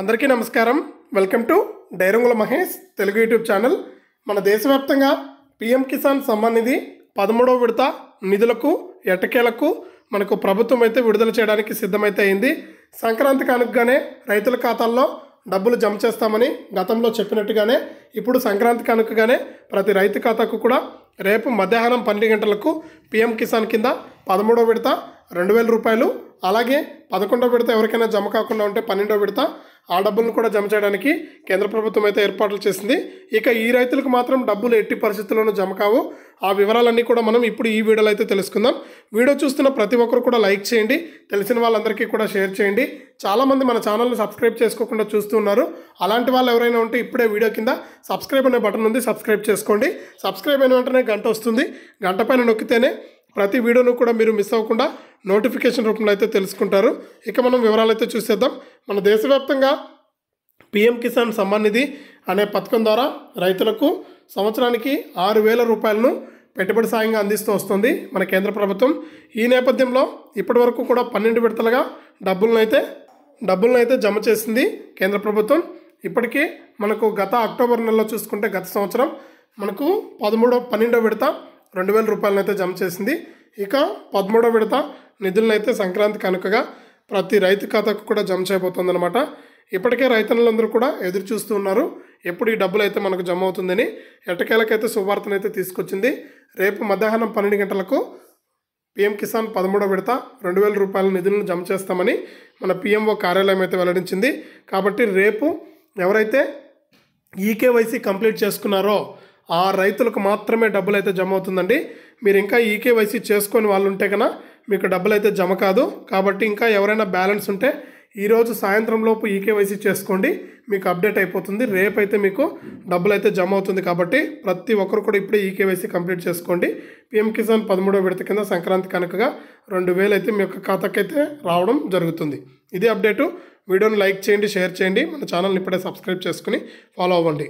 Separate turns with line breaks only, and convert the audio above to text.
అందరికీ నమస్కారం welcome to డైరంగుల మహేష్ తెలుగు యూట్యూబ్ ఛానల్ మన దేశవ్యాప్తంగా పిఎం కిసాన్ సమ్మాన్ నిధి పదమూడవ విడత నిధులకు ఎటకేలకు మనకు ప్రభుత్వం అయితే విడుదల చేయడానికి సిద్ధమైతే అయింది సంక్రాంతి కానుకగానే రైతుల ఖాతాల్లో డబ్బులు జమ చేస్తామని గతంలో చెప్పినట్టుగానే ఇప్పుడు సంక్రాంతి కానుకగానే ప్రతి రైతు ఖాతాకు కూడా రేపు మధ్యాహ్నం పన్నెండు గంటలకు పిఎం కిసాన్ కింద పదమూడవ విడత రెండు వేల రూపాయలు అలాగే పదకొండవ విడత ఎవరికైనా జమ కాకుండా ఉంటే పన్నెండవ విడత ఆ డబ్బులను కూడా జమ చేయడానికి కేంద్ర ప్రభుత్వం అయితే ఏర్పాట్లు చేసింది ఇక ఈ రైతులకు మాత్రం డబ్బులు ఎట్టి పరిస్థితుల్లోనూ జమ కావు ఆ వివరాలన్నీ కూడా మనం ఇప్పుడు ఈ వీడియోలో అయితే తెలుసుకుందాం వీడియో చూస్తున్న ప్రతి ఒక్కరు కూడా లైక్ చేయండి తెలిసిన వాళ్ళందరికీ కూడా షేర్ చేయండి చాలామంది మన ఛానల్ని సబ్స్క్రైబ్ చేసుకోకుండా చూస్తున్నారు అలాంటి వాళ్ళు ఎవరైనా ఉంటే ఇప్పుడే వీడియో కింద సబ్స్క్రైబ్ అనే బటన్ ఉంది సబ్స్క్రైబ్ చేసుకోండి సబ్స్క్రైబ్ అయిన వెంటనే గంట వస్తుంది గంట పైన నొక్కితేనే ప్రతి వీడియోను కూడా మీరు మిస్ అవ్వకుండా నోటిఫికేషన్ రూపంలో అయితే తెలుసుకుంటారు ఇక మనం వివరాలు అయితే చూసేద్దాం మన దేశవ్యాప్తంగా పిఎం కిసాన్ సమ్మాన్ నిధి అనే పథకం ద్వారా రైతులకు సంవత్సరానికి ఆరు వేల రూపాయలను పెట్టుబడి సాయంగా అందిస్తూ వస్తుంది మన కేంద్ర ప్రభుత్వం ఈ నేపథ్యంలో ఇప్పటి వరకు కూడా పన్నెండు విడతలుగా డబ్బులను అయితే డబ్బులను అయితే జమ చేసింది కేంద్ర ప్రభుత్వం ఇప్పటికీ మనకు గత అక్టోబర్ నెలలో చూసుకుంటే గత సంవత్సరం మనకు పదమూడో పన్నెండో విడత రెండు వేల అయితే జమ చేసింది ఇక పదమూడో విడత నిధులనైతే సంక్రాంతి కనుకగా ప్రతి రైతు ఖాతాకు కూడా జమ అనమాట ఇప్పటికే రైతులందరూ కూడా ఎదురు చూస్తూ ఉన్నారు ఎప్పుడు ఈ డబ్బులు అయితే మనకు జమ అవుతుందని ఎటకేలకైతే శుభవార్తనైతే తీసుకొచ్చింది రేపు మధ్యాహ్నం పన్నెండు గంటలకు పీఎం కిసాన్ పదమూడో విడత రెండు వేల రూపాయల నిధులను జమ చేస్తామని మన పీఎంఓ కార్యాలయం అయితే వెల్లడించింది కాబట్టి రేపు ఎవరైతే ఈకేవైసీ కంప్లీట్ చేసుకున్నారో ఆ రైతులకు మాత్రమే డబ్బులు అయితే జమ అవుతుందండి మీరు ఇంకా ఈకేవైసీ చేసుకొని వాళ్ళు ఉంటే కన్నా మీకు డబ్బులు అయితే జమ కాదు కాబట్టి ఇంకా ఎవరైనా బ్యాలెన్స్ ఉంటే ఈరోజు సాయంత్రం లోపు ఈకేవైసీ చేసుకోండి మీకు అప్డేట్ అయిపోతుంది రేపైతే మీకు డబ్బులు అయితే జమ అవుతుంది కాబట్టి ప్రతి ఒక్కరు కూడా ఇప్పుడే ఈకేవైసీ కంప్లీట్ చేసుకోండి పిఎం కిసాన్ పదమూడో విడత కింద సంక్రాంతి కనుకగా రెండు అయితే మీ యొక్క ఖాతాకైతే రావడం జరుగుతుంది ఇదే అప్డేటు వీడియోని లైక్ చేయండి షేర్ చేయండి మన ఛానల్ని ఇప్పుడే సబ్స్క్రైబ్ చేసుకుని ఫాలో అవ్వండి